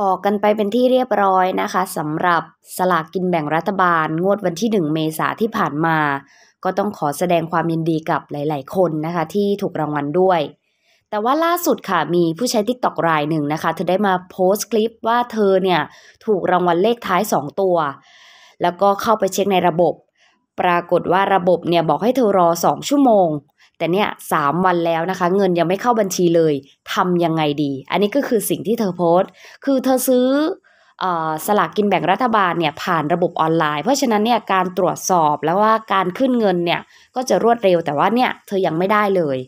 ออกกันไปเป็นที่เรียบร้อยนะคะสำหรับสลากกินแบ่งรัฐบาล งวดวันที่ 1 เมษาที่ผ่านมา ก็ต้องขอแสดงความยินดีกับหลายๆ คนนะคะ ที่ถูกรางวัลด้วย แต่ว่าล่าสุดค่ะมีผู้ใช้ทิกตอกรายหนึ่งนะคะ เธอได้มาโพสต์คลิปว่าเธอเนี่ย ถูกรางวัลเลขท้าย 2 ตัว แล้วก็เข้าไปเช็คในระบบ ปรากฏว่าระบบเนี่ยบอกให้เธอรอ 2 ชั่วโมงแต่เนี่ยสามวันแล้วนะคะเงินยังไม่เข้าบัญชีเลยทำยังไงดี อันนี้ก็คือสิ่งที่เธอโพสต์คือเธอซื้อสลากกินแบ่งรัฐบาลเนี่ยผ่านระบบออนไลน์ เพราะฉะนั้นเนี่ยการตรวจสอบแล้วว่าการขึ้นเงินเนี่ยก็จะรวดเร็วแต่ว่าเนี่ยเธอยังไม่ได้เลย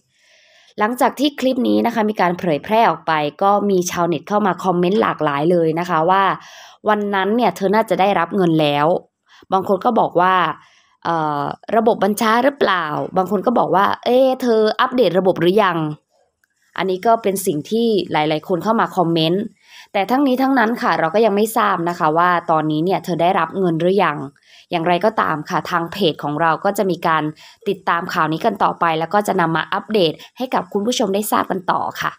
หลังจากที่คลิปนี้นะคะมีการเผยแพร่ออกไป ก็มีชาวเน็ตเข้ามาคอมเมนต์หลากหลายเลยนะคะว่า วันนั้นเนี่ยเธอน่าจะได้รับเงินแล้ว บางคนก็บอกว่าระบบบัญชาหรือเปล่า บางคนก็บอกว่า เอ๊เธออัปเดตระบบหรือยัง อันนี้ก็เป็นสิ่งที่หลายๆคนเข้ามาคอมเมนต์ แต่ทั้งนี้ทั้งนั้นค่ะเราก็ยังไม่ทราบนะคะว่าตอนนี้เนี่ย เธอได้รับเงินหรือยัง อย่างไรก็ตามค่ะทางเพจของเราก็จะมีการติดตามข่าวนี้กันต่อไป แล้วก็จะนำมาอัปเดตให้กับคุณผู้ชมได้ทราบกันต่อค่ะ